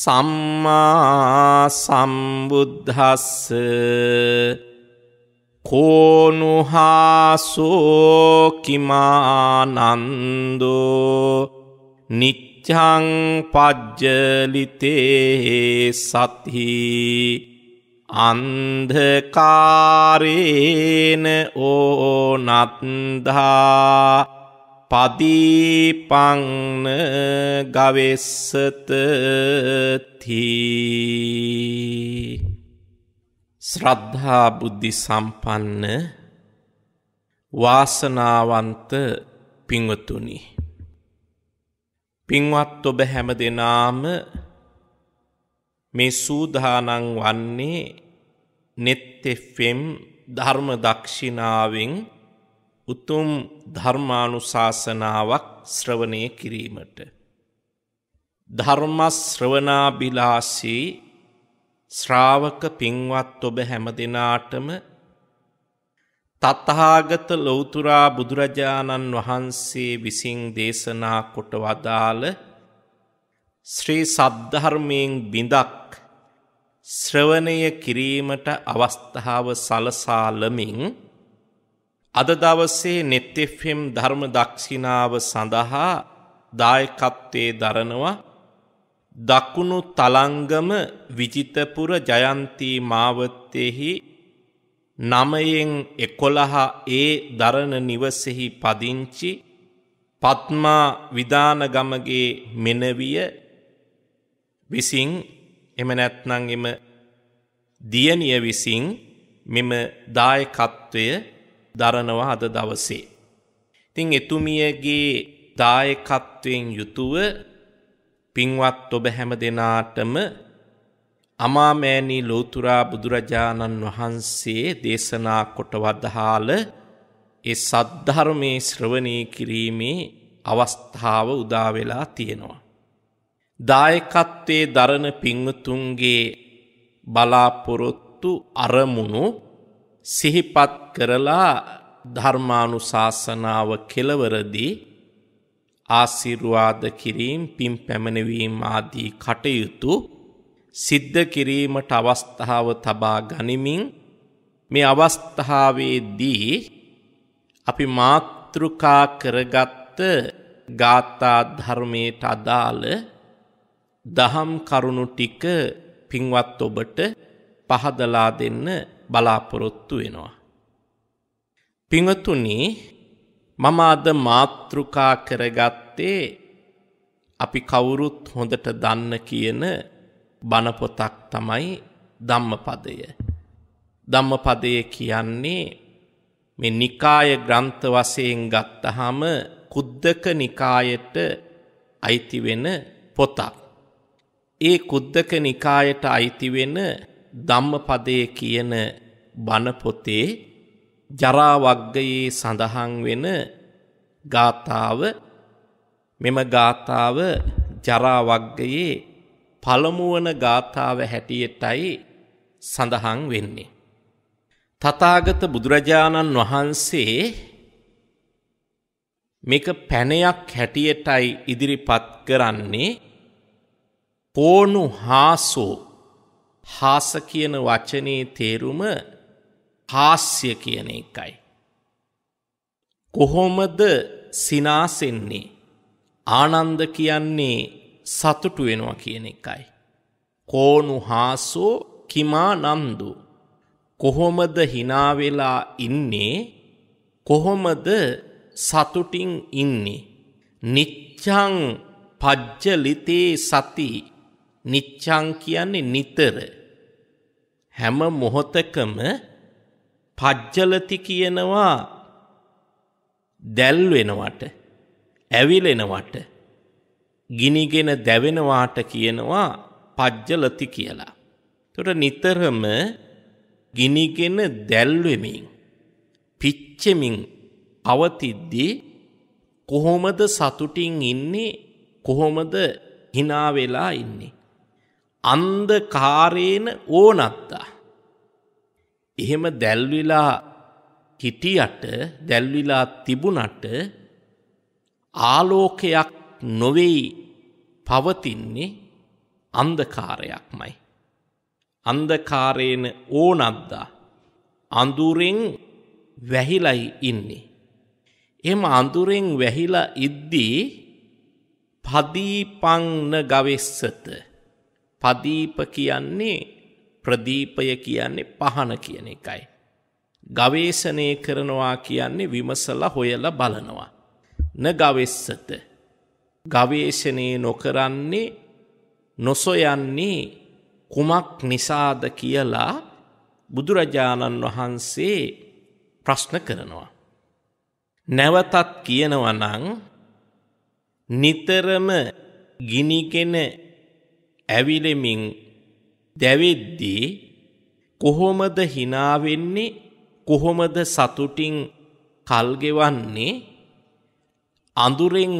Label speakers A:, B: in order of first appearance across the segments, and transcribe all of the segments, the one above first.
A: සම්මා සම්බුද්ධස්ස කෝනුහාසෝකිමානන්දෝ නිච්චං පජ්ජලිතේ සත්හි අන්ධකාරේන ඕනත්දා පදීපංන ගවෙස්සතති ශ්‍රද්ධා බුද්ධි සම්පන්න වාසනාවන්ත පිංවතුනි. පින්වත් ඔබ හැම දෙනාම මේ සූදානං වන්නේ නෙත් එෆම් ධර්ම දක්ෂිනාවෙන් උතුම් ධර්මානුශාසනාවක් ශ්‍රවණය කිරීමට. ධර්මශ්‍රවනාබිලාසී ශ්‍රාවක පින්වත් ඔබ හැම දෙනාටම තත්හාගත ලොවතුරා බුදුරජාණන් වහන්සේ විසින් දේශනා කොට වදාළ ශ්‍රී සද්ධර්මයෙන් බිඳක් ශ්‍රවණය කිරීමට අවස්ථාව සලසාලමින් අද දවසේ නෙත්තෙෆම් ධර්ම දක්ෂිනාව සඳහා දායකත්වයේ දරනවා දකුණු තලංගම විජිතපුර ජයන්තී මාවත්තෙහි නමයෙන් එකොළහා ඒ දරණ නිවසෙහි පදිංචි පත්මා විධානගමගේ මෙනවිය විසින් එම නැත්නං එම දියණිය විසින් මෙම දායකත්වය දරනවා අද දවසේ. ඉතින් එතුමියගේ දායකත්වයෙන් යුතුව පින්වත් ඔබ හැම දෙනාටම අමාමෑණී ලෝතුරා බුදුරජාණන් වහන්සේ දේශනා කොට වදහාල ඒ සද්ධර්මයේ ශ්‍රවණය කිරීමේ අවස්ථාව උදා වෙලා තියෙනවා. දායකත්වයේ දරණ පින්වතුන්ගේ බලාපොරොත්තු අරමුණු සිහිපත් කරලා ධර්මානු ශාසනාව කෙලවරදී ආසිරුවාද කිරීම් පින් පැමණවීම් ආදී කටයුතු සිද්ධ කිරීමට අවස්ථාව තබා ගනිමින් මේ අවස්ථාවේදී අපි මාතෘකා කරගත්ත ගාථා ධර්මයට අදාළ දහම් කරුණු ටික පින්වත් ඔබට පහදලා දෙන්න බලාපොරොත්තු වෙනවා. පිඟතුනි මම අද මාතෘකා කරගත්තේ අපි කවුරුත් හොඳට දන්න කියන බණපොතක් තමයි ධම්මපදය. ධම්මපදය කියන්නේ මේ නිකාය ග්‍රන්ථ වශයෙන් ගත්තහම කුද්දක නිකායට අයිති වෙන පොතක්. ඒ කුද්දක නිකායට අයිති වෙන ධම්මපදයේ කියන බණපොතේ ජරාවග්ගයේ සඳහන් වෙන ගාථාව මෙම ගාථාව ජරාවග්ගයේ පළමුුවන ගාථාව හැටියටයි සඳහන් වෙන්නේ. තතාගත බුදුරජාණන් වහන්සේ මේක පැනයක් හැටියටයි ඉදිරිපත් කරන්නේ පෝනු හාසෝ හාස කියන වචනේ තේරුම හාස්‍ය කියන එකයි. කොහොමද සිනාසෙන්නේ ආනන්ද කියන්නේ සතුටු වෙනවා කියන එකයි. කෝනු හාසෝ කිමා නන්දු කොහොමද හිනාවෙලා ඉන්නේ කොහොමද සතුටින් ඉන්නේ නිච්චං පජ්ජලිතේ සති නිච්චං කියන්නේ නිතර හැම මොහොතකම පජ්ජලති කියනවා දැල්වෙනවට ඇවිලෙනවට ගිනිගෙන දැවෙනවාට කියනවා පජ්ජලති කියලා. තොට නිතරම ගිනිගෙන දැල්වෙමින් පිච්චමින් පවතිද්දී කොහොමද සතුටින් ඉන්නේ කොහොමද හිනාවෙලා ඉන්නේ. අන්ද කාරේන ඕනත්තා. එහෙම දැල්විලා හිටියට දැල්විලා තිබුණට ආලෝකයක් නොවෙයි පවතින්නේ අන්දකාරයක්මයි. අන්දකාරයෙන් ඕනද්දා අඳුරෙන් වැහිලයි ඉන්නේ. එම අඳුරෙන් වැහිලා ඉද්දී පදීපංන ගවෙස්සත පදීප කියන්නේ ප්‍රදීපය කියන්නේ පහන කියන එකයි. ගවේෂණය කරනවා කියන්නේ විමසලා හොයලා බලනවා. න ගවෙස්සත. ගවේෂණය නොකරන්නේ නොසොයන්නේ කුමක් නිසාද කියලා බුදුරජාණන් වහන්සේ ප්‍රශ්න කරනවා. නැවතත් කියනවනං නිතරම ගිනිගෙන ඇවිලෙමින් දැවෙද්දී කොහොමද හිනාවෙන්නේ කොහොමද සතුටින් කල්ගෙවන්නේ අඳුරෙන්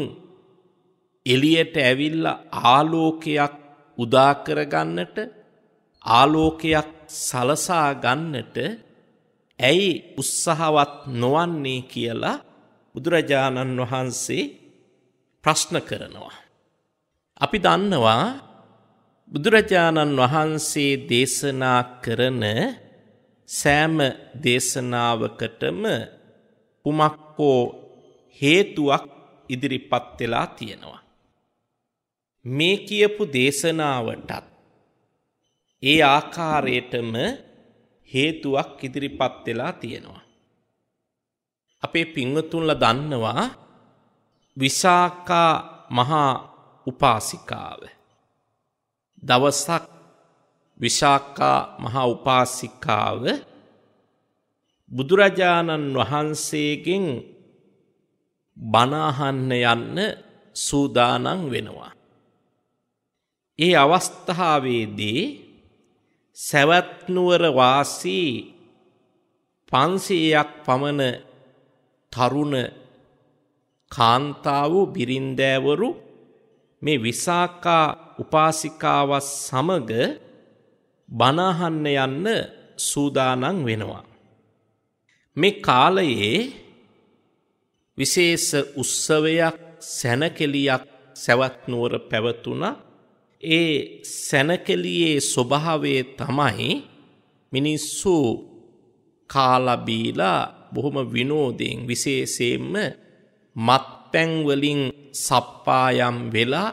A: එළියට ඇවිල්ලා ආලෝකයක් උදා කරගන්නට ආලෝකයක් සලසා ගන්නට ඇයි උත්සාහවත් නොවන්නේ කියලා බුදුරජාණන් වහන්සේ ප්‍රශ්න කරනවා. අපි දන්නවා බුදුරජාණන් වහන්සේ දේශනා කරන සෑම දේශනාවකටම කුමක්කෝ හේතුවක් ඉදිරිපත් වෙලා තියෙනවා. මේ කියපු දේශනාවටත් ඒ ආකාරයටම හේතුවක් ඉදිරිපත් වෙලා තියෙනවා. අපේ පිංවතුන්ලා දන්නවා විසාකා මහා උපාසිකාව දවසක් විශාකා මහා උපාසිකාව බුදුරජාණන් වහන්සේගෙන් බනාහන්න යන්න සූදානම් වෙනවා. ඒ අවස්ථාවේදී සැවැත්නුවර වාසී පන්සීයක් පමණ තරුණ කාන්තාවු බිරින්දෑවරු මේ විසාකා උපාසිකාව සමග බනහන්න යන්න සූදානම් වෙනවා. මේ කාලයේ විශේෂ උත්සවයක් සැනකෙලියක් සැවත් නුවර පැවතුණා. ඒ සැනකෙලියේ ස්වභාවය තමයි මිනිස්සු කාලා බීලා බොහොම විනෝදයෙන් විශේෂයෙන්ම මත් තැන්වලින් සප්පායම් වෙලා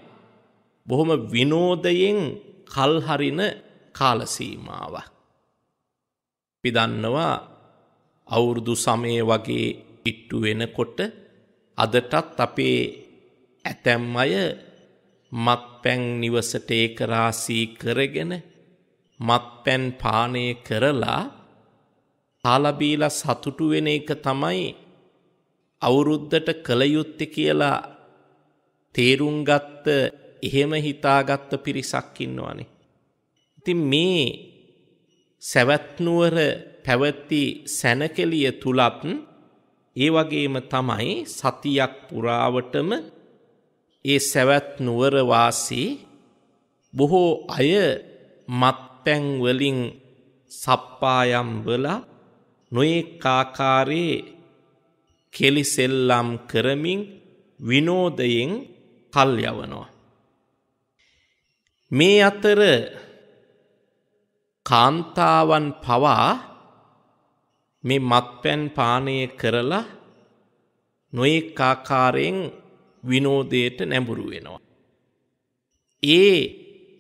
A: බොහොම විනෝදයෙන් කල්හරින කාලසීමාව. පිදන්නවා අවුරුදු සමය වගේ ඉට්ටු වෙනකොට අදටත් අපේ ඇතැම් අය මත් පැන් නිවසට ඒකරාසී කරගෙන මත් පැන් පානය කරලා කාලබීල සතුටු වෙන එක තමයි අවුරුද්දට කළයුත්ත කියලා තේරුම් ගත්ත එහෙම හිතාගත්ත පිරිසක් ඉන්නවනේ. ඉතින් මේ සැවැත්නුවර පැවති සැනකෙලිය තුලත් ඒ වගේම තමයි සතියක් පුරාවටම ඒ සැවැත් නුවර වාසී බොහෝ අය මත්පැන් වලින් සප්පායම් වෙලා නොඑක ආකාරයේ කෙලිසෙල්ලම් කරමින් විනෝදයෙන් කල් යවනවා. මේ අතර කාන්තාවන් පවා මේ මත්පැන් පානය කරලා නොයෙක් ආකාරයෙන් විනෝදයට නැඹුරු වෙනවා. ඒ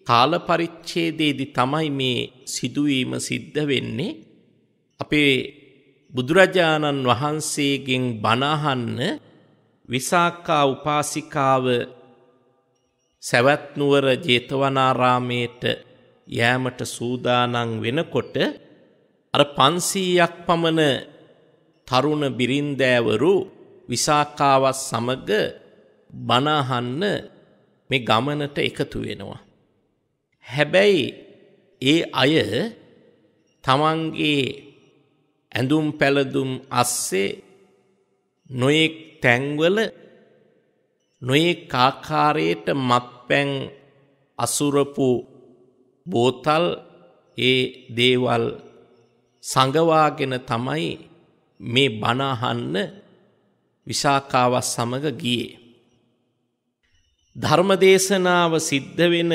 A: කාලපරිච්ඡේදයේදී තමයි මේ සිදුවීම සිද්ධ වෙන්නේ. අපේ බුදුරජාණන් වහන්සේගෙන් බණහන්න විසාකා උපාසිකාව සැවැත්නුවර ජේතවනාරාමයට යෑමට සූදානං වෙනකොට අර පන්සීයක් පමණ තරුණ බිරින්දෑවරු විසාකාවත් සමග බණහන්න මේ ගමනට එකතු වෙනවා. හැබැයි ඒ අය තමන්ගේ ඇඳුම් පැළඳුම් අස්සේ නොයෙක් තැන්වල නොයෙක් ආකාරයට මත්පැන් අසුරපු බෝතල් ඒ දේවල් සංගවාගෙන තමයි මේ බණහන්න විසාකාවත් සමග ගියේ. ධර්මදේශනාව සිද්ධ වෙන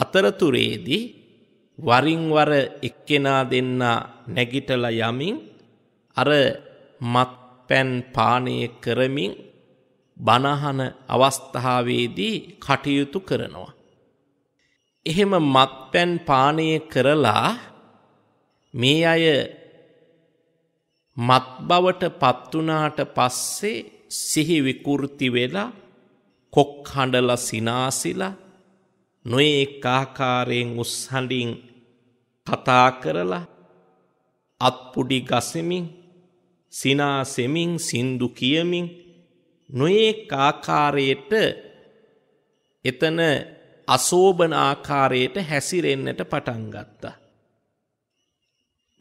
A: අතරතුරේදී වරින් වර එක්කෙනා දෙන්නා නැගිටලා යමින් අර මත්පැන් පානය කරමින් බනහන අවස්ථාවේදී කටයුතු කරනවා. එහෙම මත්පැන් පානය කරලා මේ අය මත් බවට පත්වනාට පස්සේ සිහි විකෘති වෙලා කොක් හඬලා සිනාසිලා නොඒක් ආකාරයෙන් උස්හඬින් කතා කරලා අත්පුඩි ගසමින් සිනාසෙමින් සින්දු කියමින් නොඒක් ආකාරයට එතන අසෝභන ආකාරයට හැසිරෙන්නට පටන් ගත්තා.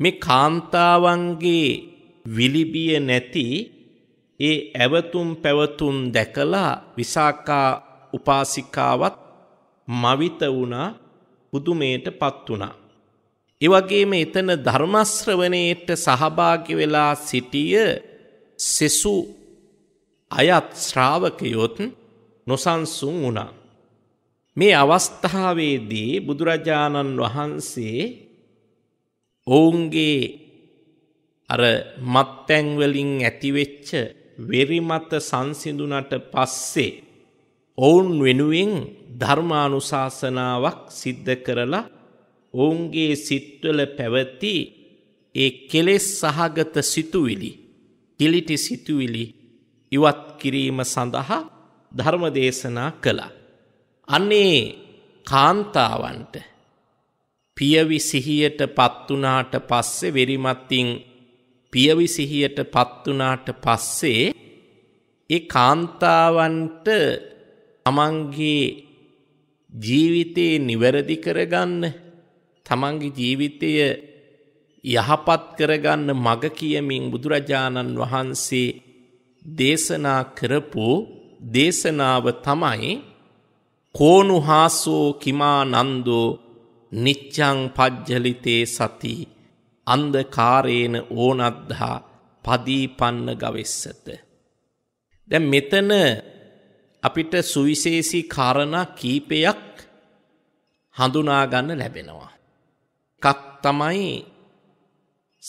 A: මේ කාන්තාවන්ගේ විලිබිය නැති ඒ ඇවතුම් පැවතුම් දැකලා විසාකා උපාසිකාවත් මවිත වුණා පුදුමයට පත් වුණා. ඒ වගේම එතන ධර්ම ශ්‍රවණයේට සහභාගී වෙලා සිටිය සෙසු අයත් ශ්‍රාවකයොත් නොසන්සුන් වුණා. මේ අවස්ථාවේදී බුදුරජාණන් වහන්සේ ඔවුන්ගේ අර මත්පැන් වලින් ඇතිවෙච්ච වෙරිමත සංසිඳුණට පස්සේ ඔවුන් වෙනුවෙන් ධර්මානුශාසනාවක් සිද්ධ කරලා ඔවුන්ගේ සිත්වල පැවති ඒ කෙලෙස් සහගත සිතුවිලි කිලිටි සිතුවිලි ඉවත් කිරීම සඳහා ධර්ම දේශනා කළා. අනේ කාන්තාවන්ට පියවි සිහියට පත්වනාට පස්සේ වෙරිමත්තිං පියවි සිහියට පත්වනාට පස්සේ ඒ කාන්තාවන්ට තමන්ගේ ජීවිතයේ නිවැරදි කරගන්න තමන්ගේ ජීවිතය යහපත් කරගන්න මග කියමින් බුදුරජාණන් වහන්සේ දේශනා කරපු දේශනාව තමයි කෝනුහාසෝ කිමා නන්දෝ නිච්චං පජ්ජලිතේ සති අන්දකාරේන ඕනද්ධා පදීපන්න ගවෙස්සත. දැ මෙතන අපිට සුවිශේෂී කාරණා කීපයක් හඳුනා ගන්න ලැබෙනවා. එකක් තමයි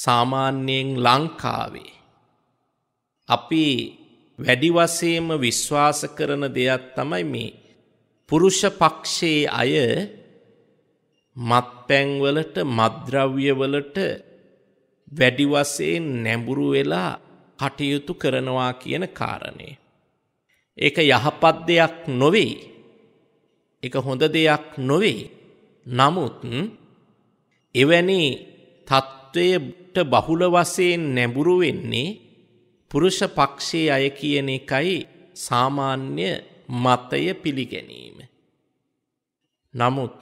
A: සාමාන්‍යයෙන් ලංකාවේ අපි වැඩි වශයෙන්ම විශ්වාස කරන දෙයක් තමයි මේ පුරුෂ පක්ෂයේ අය මත්පැන් වලට මත්ද්‍රව්‍ය වලට වැඩි වශයෙන් නැඹුරු වෙලා කටයුතු කරනවා කියන කාරණේ ඒක යහපත් දෙයක් නොවේ. ඒක හොඳ දෙයක් නොවේ. නමුත් එවැනි තත්ත්වයට බහුල වශයෙන් නැඹුරු වෙන්නේ පුරුෂ පක්ෂයේ අය කියන එකයි සාමාන්‍ය මතය පිළිගැනීම. නමුත්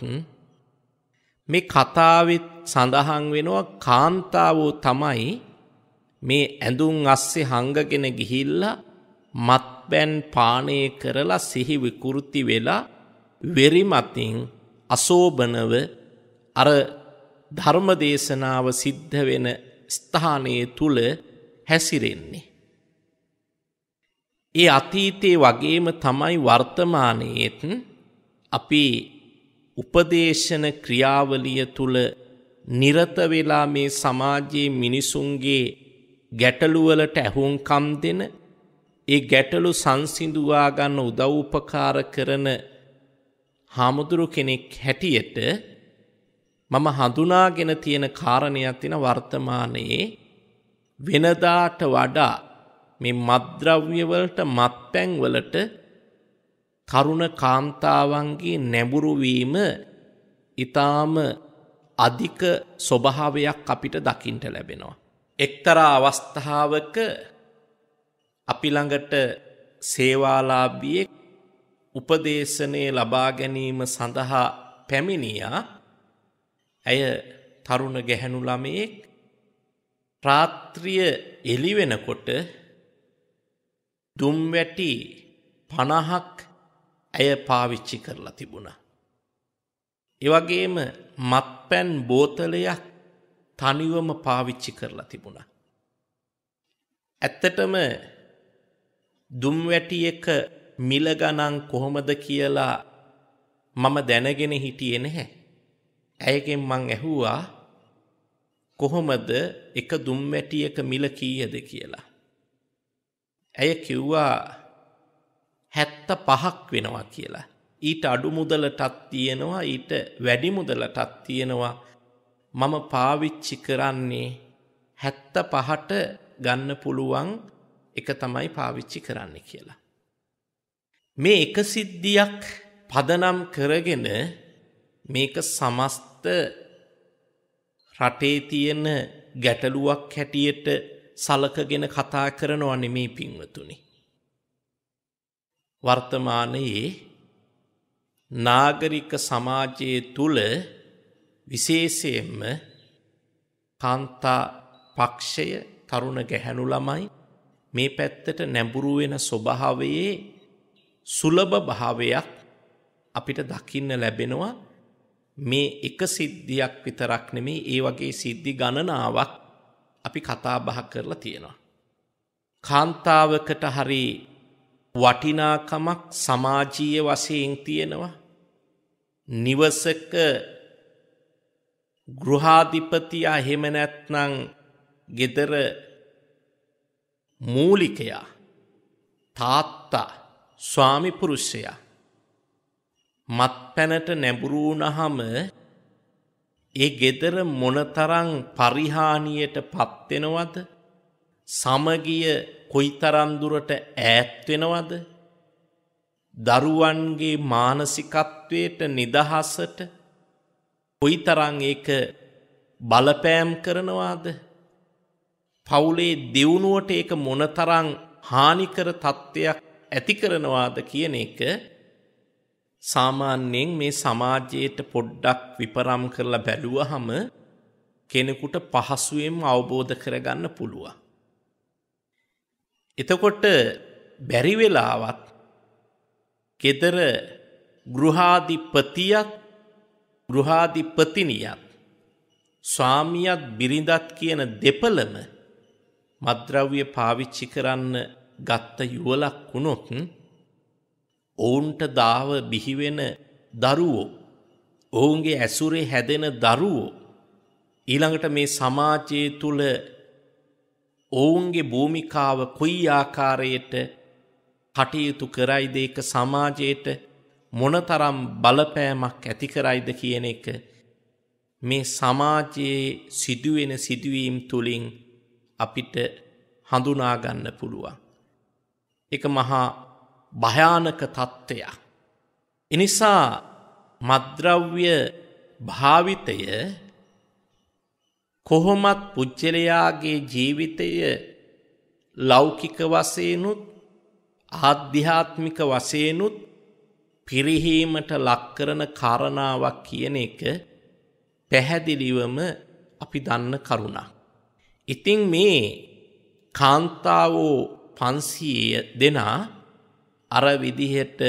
A: මේ කතාවෙත් සඳහන් වෙනවා කාන්තාවෝ තමයි මේ ඇඳුම් අස්සේ හංගගෙන ගිහිල්ලා මත් මත්පැන් පානය කරලා සිහි විකෘති වෙලා වෙරිමතින් අසෝභනව අර ධර්මදේශනාව සිද්ධ වෙන ස්ථානයේ තුල හැසිරෙන්නේ. ඒ අතීතයේ වගේම තමයි වර්තමානයේත් අපි උපදේශන ක්‍රියාවලිය තුල නිරත වෙලා මේ සමාජයේ මිනිසුන්ගේ ගැටලුවලට ඇහුම්කම් දෙන ඒ ගැටලු සංසිඳුවා ගන්න උදව් උපකාර කරන හාමුදුරු කෙනෙක් හැටියට මම හඳුනාගෙන තියෙන කාරණයක් තියෙන වර්තමානයේ වෙනදාට වඩා මේ මත්ද්‍රව්‍ය වලට මත්පැන් වලට තරුණ කාන්තාවන්ගේ නැඹුරු වීම ඊටාම අධික ස්වභාවයක් අපිට දකින්න ලැබෙනවා එක්තරා අවස්ථාවක අපි ළඟට සේවාලාභියෙක් උපදේශනය ලබා ගැනීම සඳහා පැමිණියා. ඇය තරුණ ගැහැණු ළමයෙක් රාත්‍රිය එළි වෙනකොට දුම් වැටි 50ක් ඇය පාවිච්චි කරලා තිබුණා. ඒ වගේම මත්පැන් බෝතලයක් තනිවම පාවිච්චි කරලා තිබුණා. ඇත්තටම දුම්වැටියක මිල ගණන් කොහොමද කියලා මම දැනගෙන හිටියේ නැහැ. ඇයගෙන් මං ඇහුවා කොහොමද එක දුම්වැටියක මිල කීයද කියලා. ඇය කිව්වා 75ක් වෙනවා කියලා. ඊට අඩු මුදලටත් තියෙනවා ඊට වැඩි මුදලටත් තියෙනවා. මම පාවිච්චි කරන්නේ 75ට ගන්න පුළුවන් එක තමයි පාවිච්චි කරන්න කියලා. මේ එක සිද්ධියක් පදනම් කරගෙන මේක සමස්ත රටේ තියෙන ගැටලුවක් හැටියට සලකගෙන කතා කරනවා නෙමේ පින්වතුනි. වර්තමානයේ නාගරික සමාජයේ තුල විශේෂයෙන්ම කාන්තා පක්ෂය තරුණ ගැහැණු ළමයි මේ පැත්තට නැඹුරු වෙන ස්වභාවයේ සුලභ භාවයක් අපිට දකින්න ලැබෙනවා මේ එක සිද්ධියක් විතරක් නෙමේ ඒ වගේ සිද්ධි ගණනාවක් අපි කතා බහ කරලා තියෙනවා. කාන්තාවකට හරි වටිනාකමක් සමාජීය වශයෙන් තියෙනවා. නිවසක ගෘහාධිපතියා එහෙම නැත්නම් gedara මූලිකයා තාත්තා ස්වාමිපුරුෂයා මත්පැනට නැඹුරුුණහම ඒ ගෙදර මොනතරං පරිහානියට පත්වෙනවද සමගිය කොයිතරම්දුරට ඈත්වෙනවද දරුවන්ගේ මානසිකත්වයට නිදහසට කොයිතරං ඒක බලපෑම් කරනවාද පවුලේ දියුණුවට ඒක මොනතරං හානිකර තත්ත්වයක් ඇති කරනවාද කියන එක සාමාන්‍යයෙන් මේ සමාජයට පොඩ්ඩක් විපරම් කරලා බැලුවහම කෙනෙකුට පහසුවෙන් අවබෝධ කරගන්න පුළුවන්. එතකොට බැරි වෙලාවත් ගෙදර ගෘහාධිපතියත් ගෘහාධිපතිනියත් ස්වාමියත් බිරිඳත් කියන දෙපළම මද්‍රව්‍ය පාවිච්චි කරන්න ගත්ත යුවලක් වුණොත් ඔවුන්ට දාව බිහිවෙන දරුවෝ ඔවුන්ගේ ඇසුරේ හැදෙන දරුවෝ ඊළඟට මේ සමාජයේ තුල ඔවුන්ගේ භූමිකාව කොයි ආකාරයට කටයුතු කරයිද ඒක සමාජයට මොනතරම් බලපෑමක් ඇති කරයිද කියන එක මේ සමාජයේ සිදුවෙන සිදුවීම් තුලින් අපිට හඳුනාගන්න පුළුවන්. එක මහා භයානක තත්ත්වයක්. එනිසා මද්‍රව්‍ය භාවිතය කොහොමත් පුච්චලයාගේ ජීවිතය ලෞකික වසයනුත් ආධ්‍යාත්මික වසයනුත් පිරිහීමට ලක්කරන කාරණාවක් කියන එක පැහැදිලිවම අපි දන්න කරුණක්. ඉතිං මේ කාන්තාවෝ පන්සිය දෙනා අර විදිහට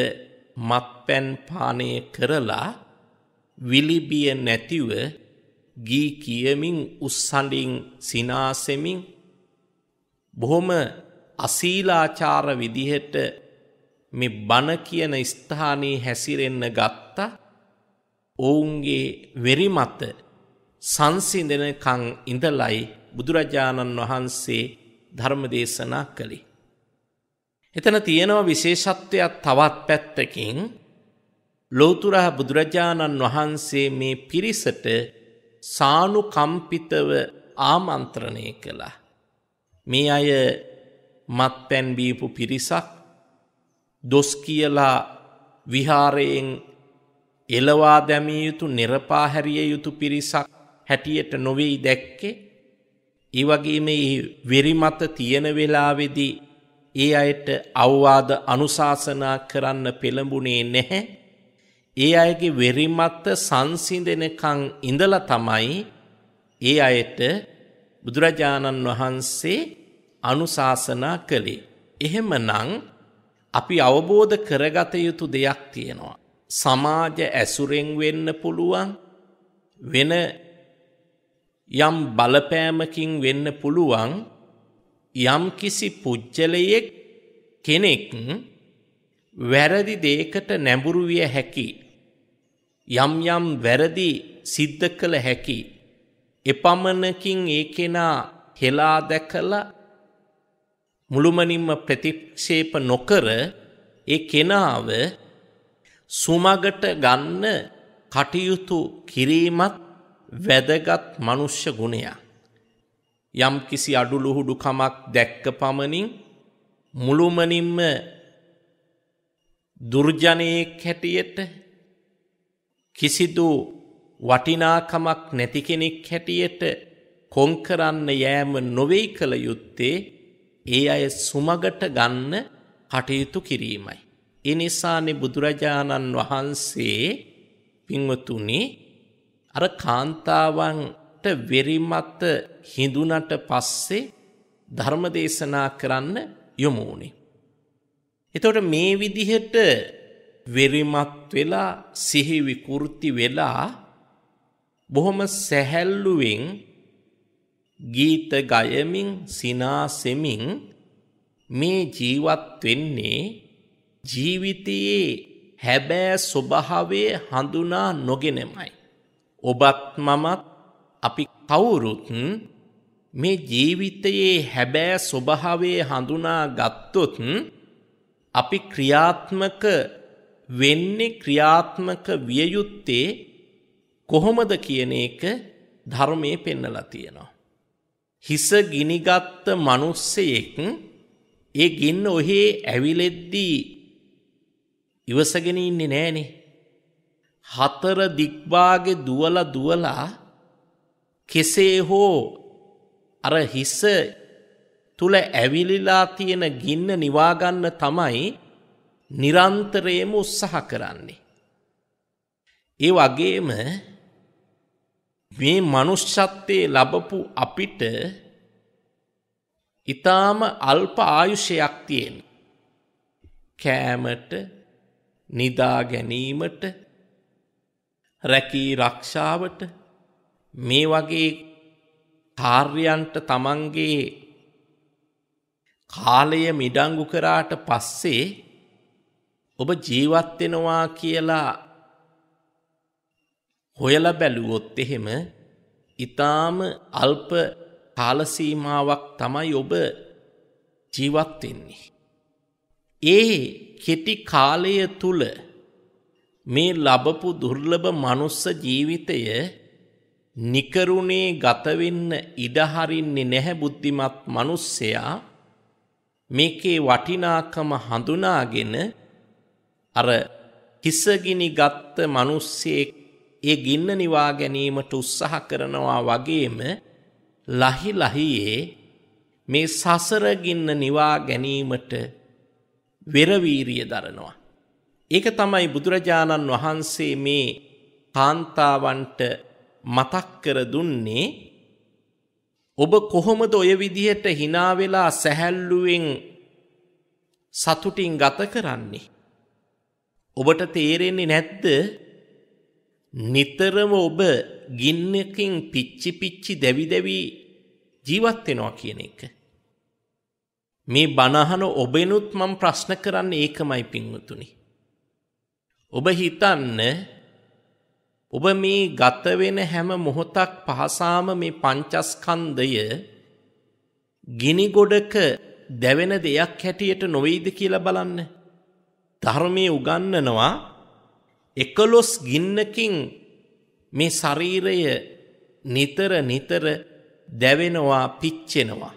A: මත්පැන් පානය කරලා විලිබිය නැතිව ගී කියමින් උස්සඬින් සිනාසෙමින් බොහොම අසීලාචාර විදිහට මේ බණ කියන ස්ථානයේ හැසිරෙන්න ගත්තා ඔවුන්ගේ වෙරිමත සංසිඳනකන් ඉඳලයි බුදුරජාණන් වහන්සේ ධර්ම දේශනා කළේ. එතන තියෙනවා විශේෂත්වයක් තවත් පැත්තකින් ලෝතුරහ බුදුරජාණන් වහන්සේ මේ පිරිසට සානුකම්පිතව ආමන්ත්‍රණය කළා. මේ අය මත්පැන් බීපු පිරිසක් දොස් කියලා විහාරයෙන් එලවා දැමිය යුතු නිරපාහැරිය යුතු පිරිසක් හැටියට නොවෙයි දැක්කේ ඒ වගේම ඒ වෙරි මත තියෙන වෙලාවේදී ඒ අයට අවවාද අනුශාසනා කරන්න පෙළඹුණේ නැහැ. ඒ අයගේ වෙරි මත සංසිඳෙනකන් ඉඳලා තමයි ඒ අයට බුදුරජාණන් වහන්සේ අනුශාසනා කළේ. එහෙමනම් අපි අවබෝධ කරගත යුතු දෙයක් තියෙනවා. සමාජ ඇසුරෙන් වෙන්න පුළුවන් වෙන යම් බලපෑමකින් වෙන්න පුළුවන් යම් කිසි පුජ්‍යලයෙක් කෙනෙක් වැරදි දෙයකට නැඹුරු විය හැකි යම් යම් වැරදි සිද්ධ කළ හැකි එපමණකින් ඒ කෙනා හෙලා දැකලා මුළුමනින්ම ප්‍රතික්ෂේප නොකර ඒ කෙනාව සුමගට ගන්න කටයුතු කිරීමත් වැදගත් මනුෂ්‍ය ගුණයක්. යම් කිසි අඩුලුහුඩුකමක් දැක්ක පමණින් මුළුමනින්ම දුර්ජනයෙක් හැටියට කිසිදු වටිනාකමක් නැති කෙනෙක් හැටියට කොන් කරන්න යෑම නොවේ කළ යුත්තේ ඒ අය සුමගට ගන්න කටයුතු කිරීමයි. එනිසානේ බුදුරජාණන් වහන්සේ පින්වතුනි අර කාන්තාවන්ට වෙරිමත හිඳුනට පස්සේ ධර්ම දේශනා කරන්න යොමු වුණේ. එතකොට මේ විදිහට වෙරිමත් වෙලා සිහි විකෘති වෙලා බොහොම සැහැල්ලුවෙන් ගීත ගයමින් සිනාසෙමින් මේ ජීවත් වෙන්නේ ජීවිතයේ හැබෑ ස්වභාවය හඳුනා නොගෙනමයි. ඔබත් මමත් අපි කවුරුත් මේ ජීවිතයේ හැබෑ ස්වභාවය හඳුනා ගත්තොත් අපි ක්‍රියාත්මක වෙන්නේ ක්‍රියාත්මක විය යුත්තේ කොහොමද කියන එක ධර්මයේ පෙන්නලා තියෙනවා. හිස ගිනිගත් මිනිස්සෙක් ඒ ගින්න ඔහේ ඇවිලෙද්දී ඉවසගෙන ඉන්නේ නෑනේ. හතර දික්වාගේ දුවල දුවලා කෙසේ හෝ අර හිස තුල ඇවිලිලා තියෙන ගින්න නිවාගන්න තමයි නිරන්තරයෙන්ම උත්සාහ කරන්නේ. ඒ වගේම මේ මනුෂ්‍යත්වයේ ලැබපු අපිට ඊටාම අල්ප ආයුෂයක් තියෙන. කෑමට නිදා ගැනීමට රැකී රක්ෂාවට මේ වගේ කාර්යන්ට තමන්ගේ කාලය මිඩංගු කරාට පස්සේ ඔබ ජීවත් වෙනවා කියලා හොයලා බැලුවොත් එහෙම ඊටාම අල්ප කාල සීමාවක් තමයි ඔබ ජීවත් වෙන්නේ. ඒ කෙටි කාලය තුල මේ ලබපු දුර්ලභ මනුස්ස ජීවිතය නිකරුණේ ගතවෙන්න ඉඩහරින්නේ නැහැ බුද්ධිමත් මිනිස්සයා මේකේ වටිනාකම හඳුනාගෙන අර හිසගිනි ගත්ත මිනිස්සෙක් ඒ ගින්න නිවා ගැනීමට උත්සාහ කරනවා වගේම ලහි ලහියේ මේ සසර ගින්න නිවා ගැනීමට වෙරවීරිය දරනවා ඒක තමයි බුදුරජාණන් වහන්සේ මේ කාන්තාවන්ට මතක් කර දුන්නේ ඔබ කොහොමද ඔය විදිහට hina වෙලා සැහැල්ලුවෙන් සතුටින් ගත කරන්නේ ඔබට තේරෙන්නේ නැද්ද නිතරම ඔබ ගින්නකින් පිච්චි පිච්චි දැවි දැවි ජීවත් වෙනවා කියන එක මේ බනහන ඔබෙනුත් මම ප්‍රශ්න කරන්නේ ඒකමයි පින්වතුනි ඔබ හිතන්න ඔබ මේ ගත වෙන හැම මොහොතක් පහසාම මේ පංචස්කන්ධය ගිනි ගොඩක දැවෙන දෙයක් හැටියට නොවේද කියලා බලන්න. ධර්මයේ උගන්වනවා එකලොස් ගින්නකින් මේ ශරීරය නිතර නිතර දැවෙනවා පිච්චෙනවා.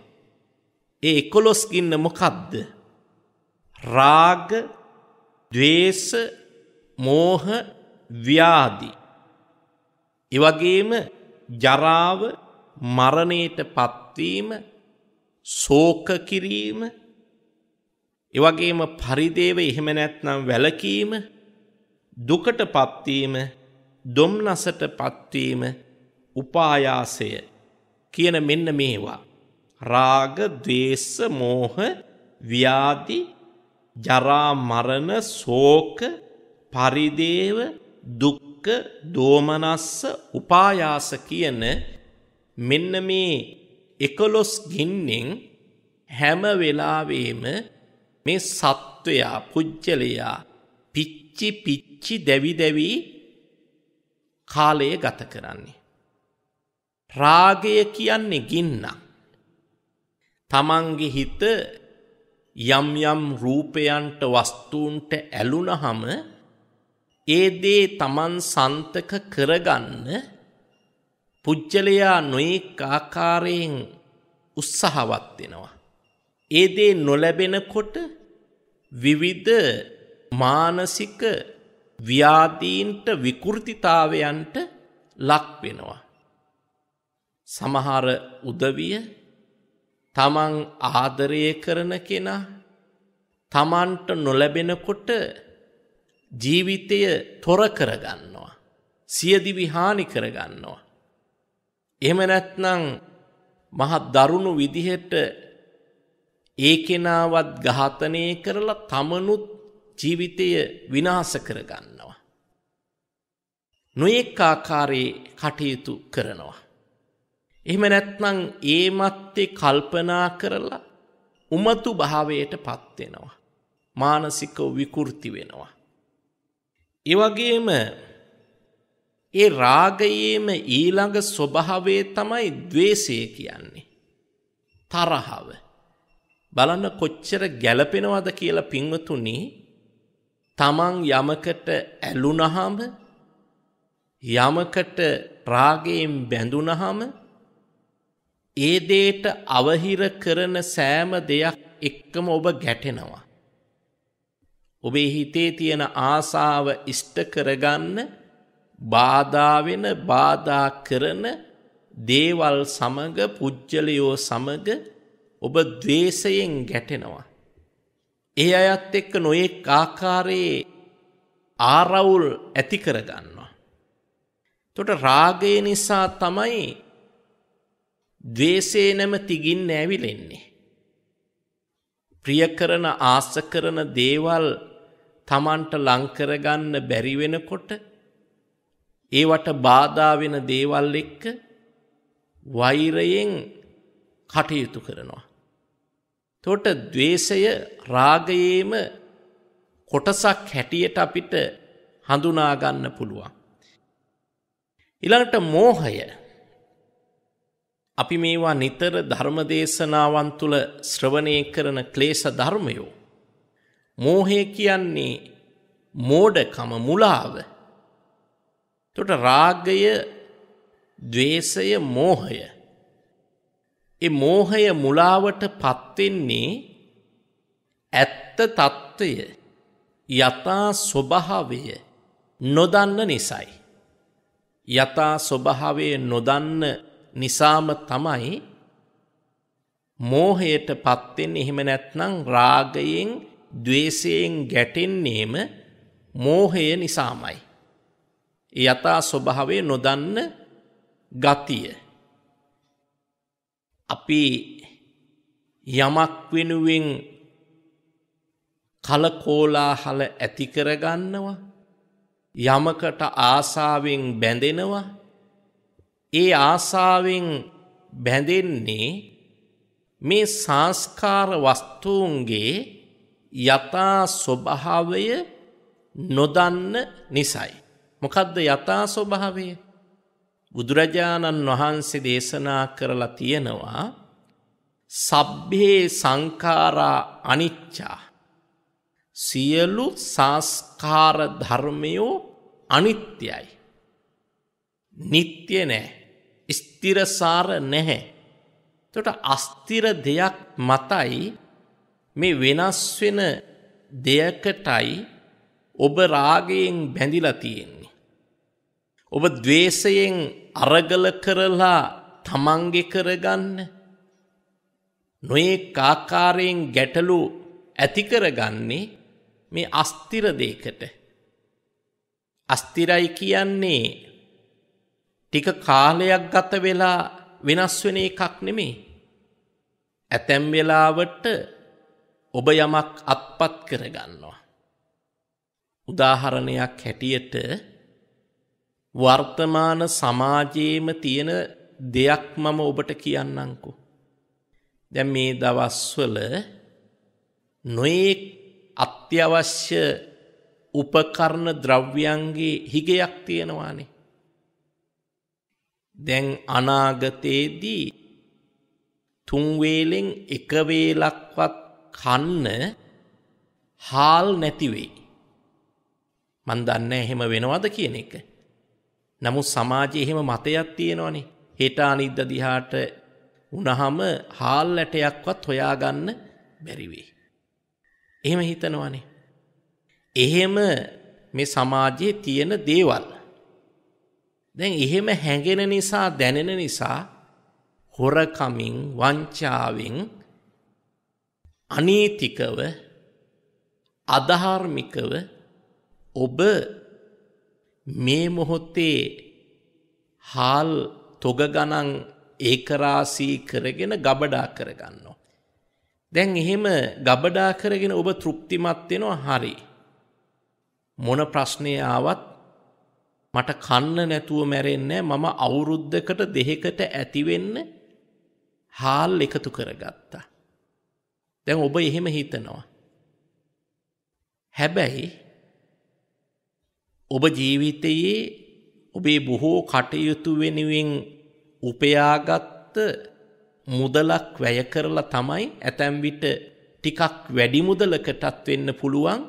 A: ඒ එකලොස් ගින්න මොකද්ද? රාග, ద్వේස, මෝහ ව්‍යාදි. එවගේම ජරාව මරණයට පත්වීම සෝක කිරීම එවගේම පරිදේව එහෙම නැත්නම් වැළකීම දුකට පත්වීම දුම්නසට පත්වීම උපායාසය කියන මෙන්න මේවා රාග ද්වේෂ මෝහ ව්‍යාධි ජරා මරණ ශෝක පරිදේව දුක්ක දෝමනස්ස උපායාස කියන මෙන්න මේ එකොලොස් ගින්නෙන් හැම වෙලාවේම මේ සත්වයා පුජ්ජලයා පිච්චි පිච්චි දැවි දැවී කාලය ගත කරන්නේ. රාගය කියන්නේ ගින්න. තමන්ගේ හිත යම් යම් රූපයන්ට වස්තුූන්ට ඇලුනහම ඒ දේ Taman සන්තක කරගන්න පුජ්‍යලයා නොඑක් ආකාරයෙන් උත්සාහවත් වෙනවා. ඒ දේ නොලැබෙනකොට විවිධ මානසික ව්‍යාධීන්ට විකෘතිතාවයන්ට ලක් වෙනවා. සමහර උදවිය තමන් ආදරය කරන කෙනා තමන්ට නොලැබෙනකොට ජීවිතය තොර කරගන්නවා. සියදිවි හානි කරගන්නවා. එහෙම නැත්නම් මහ දරුණු විදිහට ඒ කෙනාවත් ඝාතනය කරලා තමනුත් ජීවිතය විනාශ කරගන්නවා. නොයෙක් ආකාරයේ කටයුතු කරනවා. එහෙම නැත්නම් ඒ මත්තේ කල්පනා කරලා උමතු භාවයට පත් වෙනවා. මානසිකව විකෘති වෙනවා. ඒ වගේම ඒ රාගයේම ඊළඟ ස්වභාවය තමයි द्वේෂය කියන්නේ. තරහව. බලන්න කොච්චර ගැළපෙනවද කියලා පින්වතුනි තමන් යමකට ඇලුනහම යමකට රාගයෙන් බැඳුනහම ඒ දේට අවහිර කරන සෑම දෙයක් එක්කම ඔබ ගැටෙනවා ඔබේ හිතේ තියෙන ආසාව ඉෂ්ට කරගන්න බාධාවෙන බාධා කරන දේවල් සමග පුජ්ජලයෝ සමග ඔබ ද්වේෂයෙන් ගැටෙනවා. ඒ අයත් එක්ක නොයෙක් ආකාරයේ ආරවුල් ඇති කරගන්නවා. එතකොට රාගය නිසා තමයි ද්වේෂේ නැමැති ගින්න ඇවිලෙන්නේ. ප්‍රිය කරන ආස කරන දේවල් තමන්ට ලංකරගන්න බැරි වෙනකොට ඒවට බාධා වෙන දේවල් එක්ක වෛරයෙන් කටයුතු කරනවා. තොට द्वේෂය රාගයේම කොටසක් හැටියට අපිට හඳුනා ගන්න පුළුවන්. ඊළඟට මෝහය අපි මේවා නිතර ධර්ම දේශනාවන් තුල ශ්‍රවණය කරන ක්ලේශ ධර්මයෝ මෝහය කියන්නේ මෝඩකම මුලාව. තොට රාගය දවේශය මෝහය. එ මෝහය මුලාවට පත්වෙන්නේ ඇත්ත තත්ත්වය යථා ස්වභාවය නොදන්න නිසයි. යථා ස්වභාවය නොදන්න නිසාම තමයි මෝහයට පත්වෙන් එහෙම නැත්නම් රාගයෙන් දවේශයෙන් ගැටෙන්නේම මෝහය නිසාමයි. යථා ස්වභාවේ නොදන්න ගතිය. අපි යමක් වෙනුවෙන් කලකෝලාහල ඇති කරගන්නවා යමකට ආසාවෙන් බැඳෙනවා ඒ ආසාවෙන් බැඳෙන්නේ මේ සංස්කාර වස්තුූන්ගේ යථා ස්වභාවය නොදන්න නිසයි. මොකද්ද යථා ස්වභාවය? බුදුරජාණන් වහන්සේ දේශනා කරලා තියෙනවා සබ්බේ සංඛාරා අනිච්චා සියලු සංස්කාර ධර්මයෝ අනිත්‍යයි නিত্য නැහැ ස්ථිරසාර නැහැ එතකොට අස්තිර දෙයක් මතයි මේ වෙනස් වෙන දෙයකටයි ඔබ රාගයෙන් බැඳිලා තියෙන්නේ. ඔබ द्वේෂයෙන් අරගල කරලා තමන්ගේ කරගන්න නොඑක ආකාරයෙන් ගැටලු ඇති කරගන්නේ මේ අස්තිර දෙයකට. අස්තිරයි කියන්නේ ටික කාලයක් ගත වෙලා වෙනස් වෙන එකක් නෙමෙයි. ඇතැම් වෙලාවට ඔබ යමක් අත්පත් කරගන්නවා. උදාහරණයක් හැටියට වර්තමාන සමාජයේම තියෙන දෙයක් මම ඔබට කියන්නංකු. දැන් මේ දවස්වල නොයෙක් අත්‍යවශ්‍ය උපකරණ ද්‍රව්‍යන්ගේ හිගයක් තියෙනවානේ. දැන් අනාගතයේදී තුන් වේලෙන් එක වේලක්වත් කන්න හාල් නැතිවෙයි. මන් දන්න එහෙම වෙනවද කියන එක. නමුත් සමාජයේ එහෙම මතයක් තියෙනවනේ. හෙට අනිද්ද දිහාට වුණහම හාල් ඇටයක්වත් හොයාගන්න බැරි වෙයි. එහෙම හිතනවනේ. එහෙම මේ සමාජයේ තියෙන දේවල්. දැන් එහෙම හැඟෙන නිසා දැනෙන නිසා හොරකමින් වංචාවෙන් අනීතිකව අධාර්මිකව ඔබ මේ මොහොත්තේ හාල් තොගගනන් ඒකරාසී කරගෙන ගබඩා කරගන්න. දැන් එහෙම ගබඩා කරගෙන ඔබ තෘප්තිමත්වෙනවා හරි. මොන ප්‍රශ්නය ආවත් මට කන්න නැතුව මැරෙන්නේ මම අවුරුද්ධකට දෙහෙකට ඇතිවෙන්න හාල් එකතු කරගත්තා. දැන් ඔබ එහෙම හිතනවා. හැබැයි ඔබ ජීවිතයේ ඔබේ බොහෝ කටයුතු වෙනුවෙන් උපයාගත්ත මුදලක් වැය කරලා තමයි ඇතැම් විට ටිකක් වැඩි මුදලකටත් වෙන්න පුළුවන්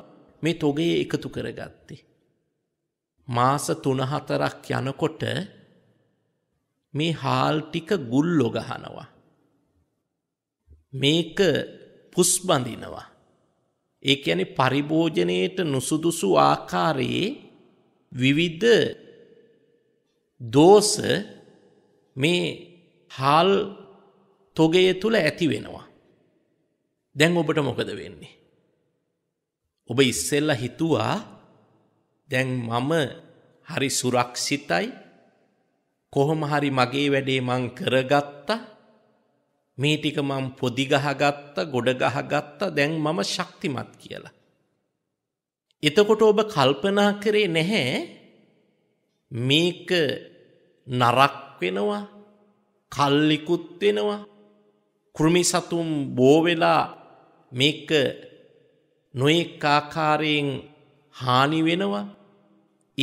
A: මේ තොගේ එකතු කරගත්තේ. මාස 3-4ක් යනකොට මේ හාල් ටික ගුල්ලෝ ගහනවා. මේක පුස්බඳිනවා. ඒ කියන්නේ පරිභෝජනයේට නුසුදුසු ආකාරයේ විවිධ දෝෂ මේ හාල් තොගය තුල ඇති වෙනවා. දැන් ඔබට මොකද වෙන්නේ? ඔබ ඉස්සෙල්ලා හිතුවා දැන් මම හරි සුරක්ෂිතයි කොහොම හරි මගේ වැඩේ මං කරගත්තා මේ ටික මම පොදි ගහගත්ත ගොඩ ගහගත්ත දැන් මම ශක්තිමත් කියලා. එතකොට ඔබ කල්පනා කරේ නැහැ මේක නරක් වෙනවා කල්ලිකුත් වෙනවා කෘමි සතුම් බෝ වෙලා මේක නොඑක ආකාරයෙන් හානි වෙනවා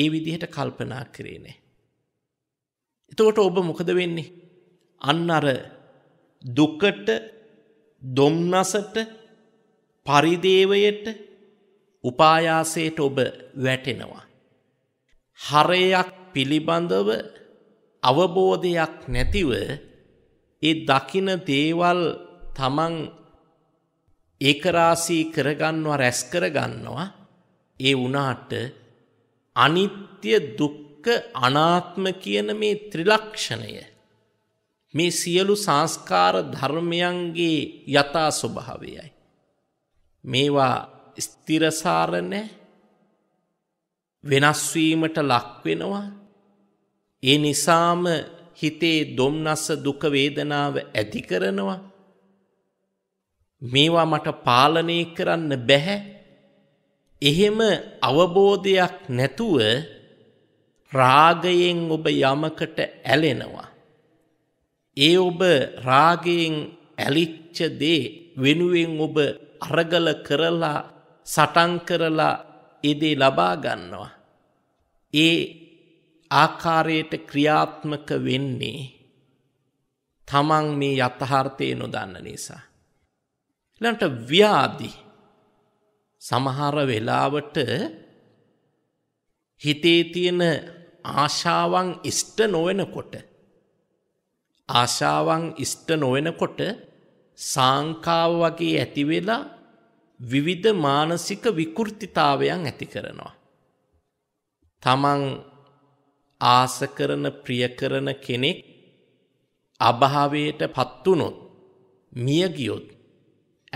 A: ඒ විදිහට කල්පනා කරේ නැහැ. එතකොට ඔබ මොකද වෙන්නේ? අන්න අර දුකට දුම්නසට පරිදේවයට උපායාසයට ඔබ වැටෙනවා. හරයක් පිළිබඳව අවබෝධයක් නැතිව ඒ දකින දේවල් තමන් ඒකරාසී කරගන්නවා රැස් කරගන්නවා ඒ වුණාට අනිත්‍ය දුක්ඛ අනාත්ම කියන මේ ත්‍රිලක්ෂණය මේ සියලු සංස්කාර ධර්මයන්ගේ යථා ස්වභාවයයි. මේවා ස්ථිරසාර නැහැ. වෙනස් වීමට ලක් වෙනවා. ඒ නිසාම හිතේ දුම්නස දුක වේදනාව ඇති කරනවා. මේවා මට පාලනය කරන්න බෑ. එහෙම අවබෝධයක් නැතුව රාගයෙන් ඔබ යමකට ඇලෙනවා. ඒ ඔබ රාගයෙන් ඇලිච්ච දේ වෙනුවෙන් ඔබ අරගල කරලා සටන් කරලා එදේ ලබා ගන්නවා. ඒ ආකාරයට ක්‍රියාත්මක වෙන්නේ තමන් මේ යථාර්ථය නොදන්න නිසා. ඊළඟට ව්‍යාධි සමහර වෙලාවට හිතේ තියෙන ආශාවන් ඉෂ්ට නොවනකොට ආශාවන් ඉෂ්ට නොවෙනකොට සංකාව වගේ ඇතිවෙලා විවිධ මානසික විකෘතිතාවයන් ඇති කරනවා. තමන් ආස කරන ප්‍රිය කරන කෙනෙක් අභාවයට පත්වුණොත් මියගියොත්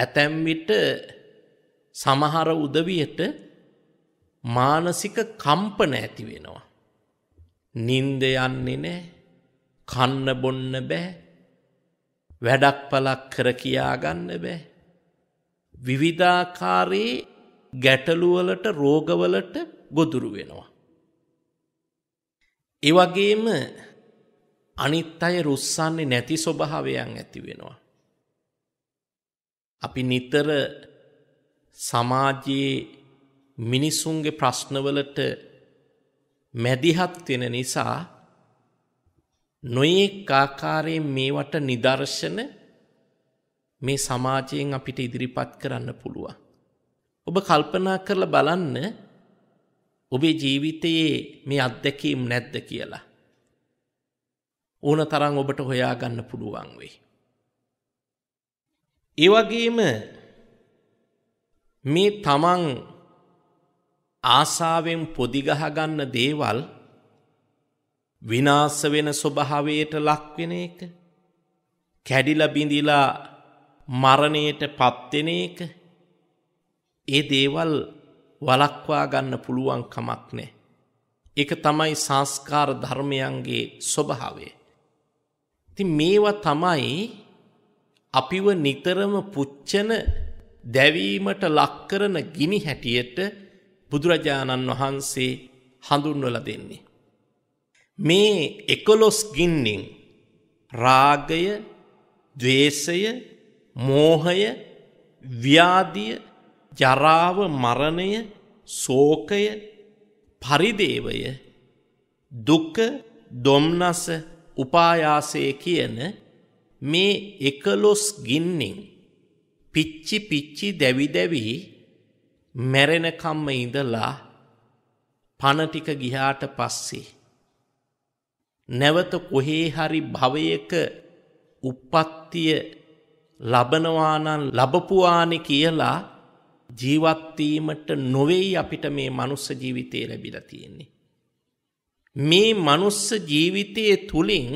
A: ඇතැම් විට සමහර උදවියට මානසික කම්පන ඇති වෙනවා. නින්ද යන්නේ නැහැ. කන්න බොන්න බෑ වැඩක් පලක් කර කියාගන්න බෑ. විවිධාකාරයේ ගැටලුවලට රෝගවලට ගොදුරු වෙනවා. එවගේම අනිත් අය රුස්සන්නේ නැති ස්වභාවයන් ඇති වෙනවා. අපි නිතර සමාජයේ මිනිසුන්ගේ ප්‍රශ්නවලට මැදිහත් වෙන නිසා නොයෙක් ආකාරයෙන් මේවට නිදර්ශන මේ සමාජයෙන් අපිට ඉදිරිපත් කරන්න පුළුවන්. ඔබ කල්පනා කරලා බලන්න ඔබේ ජීවිතයේ මේ අත්දැකීම් නැද්ද කියලා. ඕන තරම් ඔබට හොයාගන්න පුළුවන් වෙයි. ඒ වගේම මේ තමන් ආසාවෙන් පොදි ගහ ගන්න දේවල් විනාස වෙන ස්වභාවයට ලක්වෙන එක කැඩිලා බිඳිලා මරණයට පත්වෙන එක ඒ දේවල් වලක්වා ගන්න පුළුවන් කමක් නැහැ. ඒක තමයි සංස්කාර ධර්මයන්ගේ ස්වභාවය. ඉතින් මේවා තමයි අපිව නිතරම පුච්චන දැවීමට ලක් කරන ගිනි හැටියට බුදුරජාණන් වහන්සේ හඳුන්වලා දෙන්නේ. මේ එකොලොස් ගින්නින් රාගය දවේශය මෝහය ව්‍යාදිය ජරාව මරණය සෝකය පරිදේවය දුක දොම්නස උපායාසය කියන මේ එකලොස් ගින්නින් පිච්චි පිච්චි දැවි දැවි මැරෙනකම්ම ඉඳලා පණ ටික ගියාට පස්සේ නැවත කොහේ හරි භවයක උප්පත්තිය ලබනවා නම් ලබපුවානේ කියලා ජීවත් වීමට නොවේයි අපිට මේ මනුස්ස ජීවිතේ ලැබිලා තියෙන්නේ. මේ මනුස්ස ජීවිතයේ තුලින්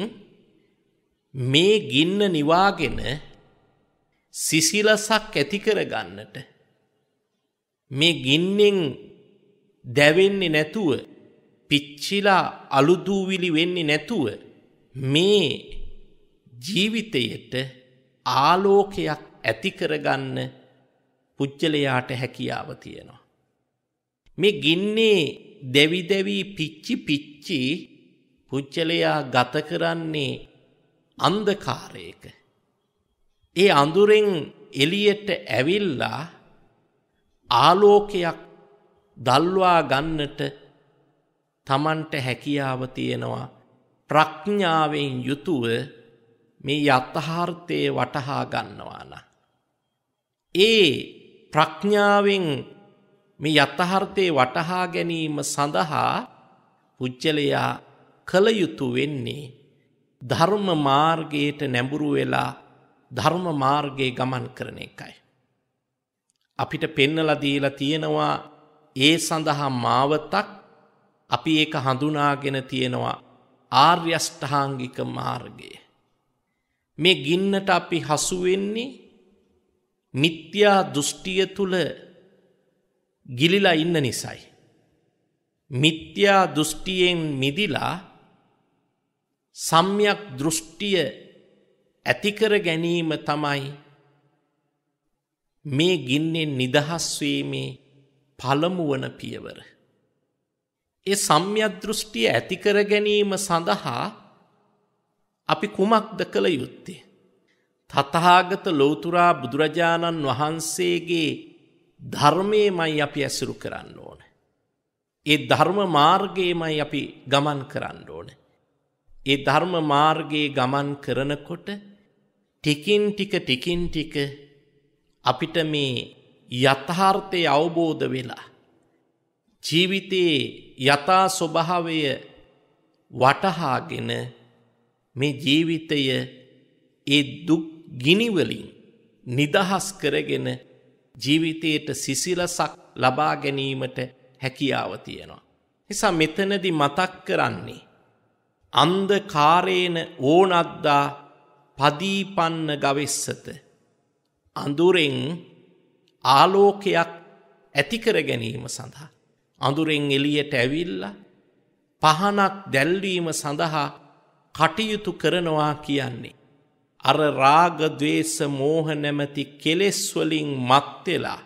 A: මේ ගින්න නිවාගෙන සිසිලසක් ඇති කරගන්නට මේ ගින්නෙන් දැවෙන්නේ නැතුව පිච්චිලා අලුදූවිලි වෙන්නේ නැතුව මේ ජීවිතයට ආලෝකයක් ඇති කරගන්න පුජ්‍යලයාට හැකියාව තියෙනවා. මේ ගින්නේ දෙවි දෙවි පිච්චි පිච්චි පුජ්‍යලයා ගත කරන්නේ අන්ධකාරයක. ඒ අඳුරෙන් එළියට ඇවිල්ලා ආලෝකයක් දල්වා ගන්නට තමන්ට හැකියාව තියෙනවා ප්‍රඥාවෙන් යුතුව මේ යථාර්ථයේ වටහා ගන්නවා නම් ඒ ප්‍රඥාවෙන් මේ යථාර්ථයේ වටහා ගැනීම සඳහා පුජ්‍යලයා කල යුතු වෙන්නේ ධර්ම මාර්ගයට නැඹුරු වෙලා ධර්ම මාර්ගයේ ගමන් කරන එකයි. අපිට පෙන්නලා දීලා තියෙනවා ඒ සඳහා මාවතක් අපි ඒක හඳුනාගෙන තියෙනවා ආර්යෂ්ඨාංගික මාර්ගය. මේ ගින්නට අපි හසු වෙන්නේ මිත්‍යා දෘෂ්ටිය තුල ගිලිලා ඉන්න නිසායි. මිත්‍යා දෘෂ්ටියෙන් මිදිලා සම්්‍යක් දෘෂ්ටිය ඇති කර ගැනීම තමයි මේ ගින්නෙන් නිදහස් වීමේ පළමු වන පියවර. ඒ සම්්‍යදෘෂ්ටිය ඇති කර ගැනීම සඳහා අපි කුමක්ද කළ යුත්තේ තථාගත ලෞතුරා බුදුරජාණන් වහන්සේගේ ධර්මයේමයි අපි ඇසුරු කරන්න ඕන ඒ ධර්ම මාර්ගයේමයි අපි ගමන් කරන්න ඕන ඒ ධර්ම මාර්ගයේ ගමන් කරනකොට ටිකින් ටික ටිකින් ටික අපිට මේ යථාර්ථය අවබෝධ වෙලා ජීවිතයේ යථා ස්වභාවය වටහාගෙන මේ ජීවිතය ඒ දුක් ගිනිවලින් නිදහස් කරගෙන ජීවිතයට සිසිලසක් ලබා ගැනීමට හැකියාව තියෙනවා. නිසා මෙතනදි මතක් කරන්නේ. අන්ද කාරේන ඕනද්දා පදීපන්න ගවෙස්සත. අඳුරෙන් ආලෝකයක් ඇතිකර ගැනීම සඳහා. අඳුරෙන් එළියට ඇවිල්ලා පහනක් දැල්වීම සඳහා කටයුතු කරනවා කියන්නේ. අර රාග ద్వේස මෝහ නැමැති කෙලෙස් වලින් මත් වෙලා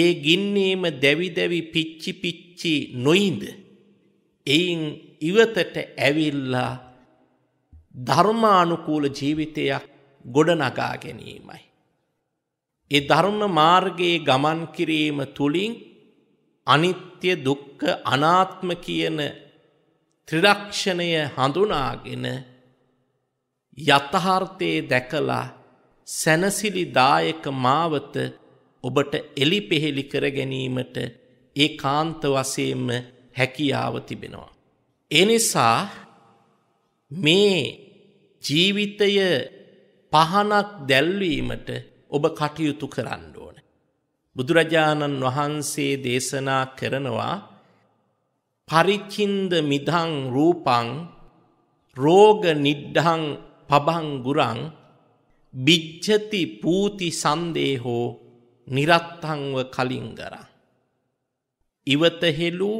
A: ඒ ගින්නේම දැවි දැවි පිච්චි පිච්චි නොයිඳ එයින් ඉවතට ඇවිල්ලා ධර්මානුකූල ජීවිතයක් ගොඩනගා ගැනීමයි. ඒ ධර්ම මාර්ගයේ ගමන් කිරීම තුලින් අනිත්‍ය දුක්ඛ අනාත්ම කියන ත්‍රිලක්ෂණය හඳුනාගෙන යථාර්ථයේ දැකලා සැනසිලිදායක මාවත ඔබට එලිපෙහෙලි කර ගැනීමට ඒ කාන්ත වසයෙන්ම හැකියාව තිබෙනවා. එනිසා මේ ජීවිතය පහනක් දැල්වීමට ඔබ කටයුතු කරන්න බුදුරජාණන් වහන්සේ දේශනා කරනවා පරිච්ඡින්ද මිදං රූපං රෝග නිද්ධං පබං ගුරං බිච්ඡති පූති සන්දේහෝ නිරත්තංව කලින්ගරං ඉවත හෙළු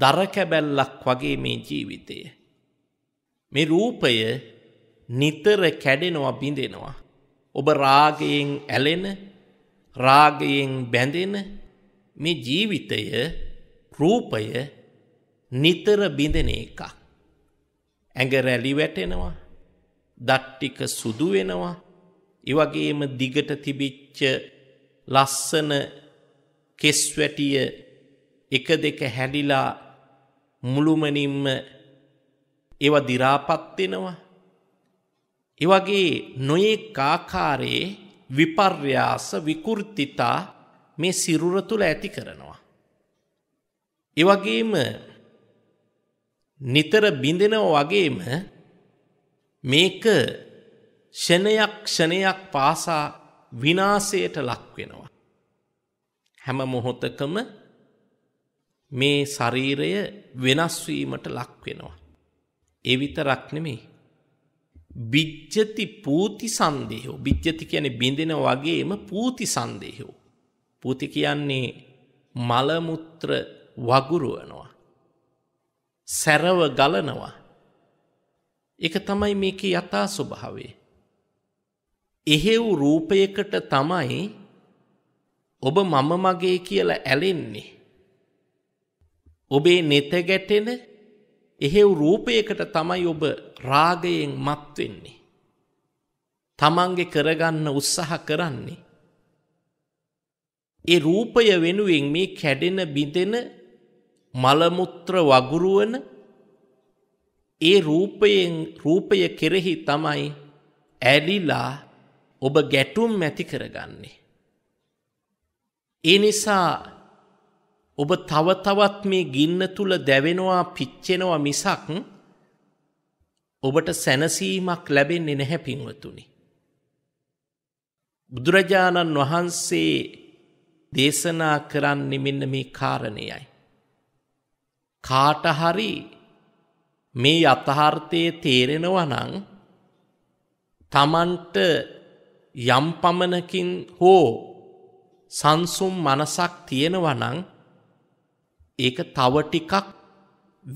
A: දර කැබැල්ලක් වගේ මේ ජීවිතය මේ රූපය නිතර කැඩෙනවා බිඳෙනවා ඔබ රාගයෙන් ඇලෙන රාගයෙන් බැඳෙන මේ ජීවිතය රූපය නිතර බිඳෙන එකක්. ඇඟ රැලි වැටෙනවා දට්ටික සුදු වෙනවා එවගේම දිගට තිබිච්ච ලස්සන කෙස්වැටිය එක දෙක හැඩිලා මුළුමනින්ම ඒව දිරාපත් වෙනවා. එවගේ නොයෙක් ආකාරයේ විපර්යාස විකෘතිතා මේ සිරුර තුළ ඇති කරනවා. එවගේම නිතර බිඳෙනව වගේම මේක ෂණයක් ක්ෂණයක් පාසා විනාසයට ලක්වෙනවා. හැම මොහොතකම මේ ශරීරය වෙනස්වීමට ලක්වෙනවා. එවිත රක්නෙමේ බිජ්ජති පූති සන්දේහෝ බිජ්ජති කියන බිඳෙන වගේම පූති සන්දේහෝ. පූති කියන්නේ මලමුත්‍ර වගුරුවනවා. සැරව ගලනවා. එක තමයි මේක යථා ස්වභාවේ. එහෙව් රූපයකට තමයි ඔබ මම මගේ කියලා ඇලෙන්නේ. ඔබේ නෙත ගැටෙන එහෙව් රූපයකට තමයි ඔබ රාගයෙන් මත් වෙන්නේ. තමන්ගේ කරගන්න උත්සාහ කරන්නේ. ඒ රූපය වෙනුවෙන් මේ කැඩෙන බිඳෙන මල මුත්‍ර වගුරුවන ඒ රූපයෙන් රූපය කෙරෙහි තමයි ඇලිලා ඔබ ගැටුම් ඇති කරගන්නේ. ඒ නිසා ඔබ තව තවත් මේ ගින්න තුල දැවෙනවා පිච්චෙනවා මිසක් ඔබට සැනසීමක් ලැබෙන්නේ නැහැ පින්වතුනි. බුදුරජාණන් වහන්සේ දේශනා කරන්නේ මෙන්න මේ කාරණයයි. කාට හරි මේ යථාර්ථයේ තේරෙනවා නම් තමන්ට යම් පමණකින් හෝ සංසුම් මනසක් තියෙනවා නම් ඒක තව ටිකක්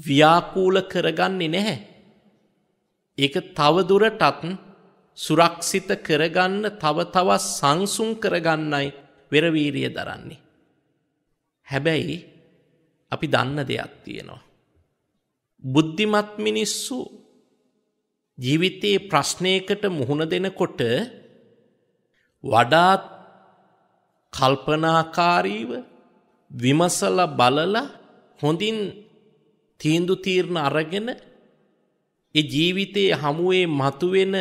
A: ව්‍යාකූල කරගන්නේ නැහැ. ඒක තව දුරටත් සුරක්ෂිත කරගන්න තව තවත් සංසුන් කරගන්නයි වෙරවීරිය දරන්නේ. හැබැයි අපි දන්න දෙයක් තියෙනවා. බුද්ධිමත් මිනිස්සු ජීවිතයේ ප්‍රශ්නයකට මුහුණ දෙනකොට වඩාත් කල්පනාකාරීව විමසල බලල හොඳින් තීන්දු තීරණ අරගෙන ඒ ජීවිතයේ හමුවේ මතුවෙන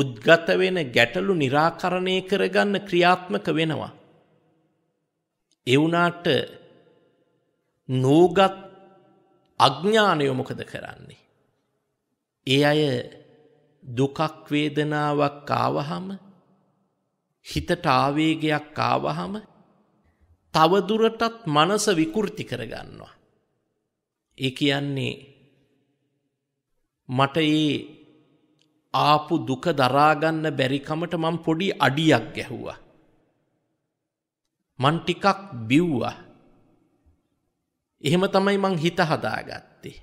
A: උද්ගත වෙන ගැටලු निराකරණය කරගන්න ක්‍රියාත්මක වෙනවා. ඒ වුණාට නෝගත් අඥානය මොකද කරන්නේ? ඒ අය දුකක් වේදනාවක් ආවහම හිතට ආවේගයක් ආවහම තවදුරටත් මනස විකෘති කරගන්නවා. ඒ කියන්නේ මට ඒ ආපු දුක දරාගන්න බැරිකමට මං පොඩි අඩියක් ගැහුවා. මං ටිකක් බිව්වා. එහෙම තමයි මං හිත හදාගත්තේ.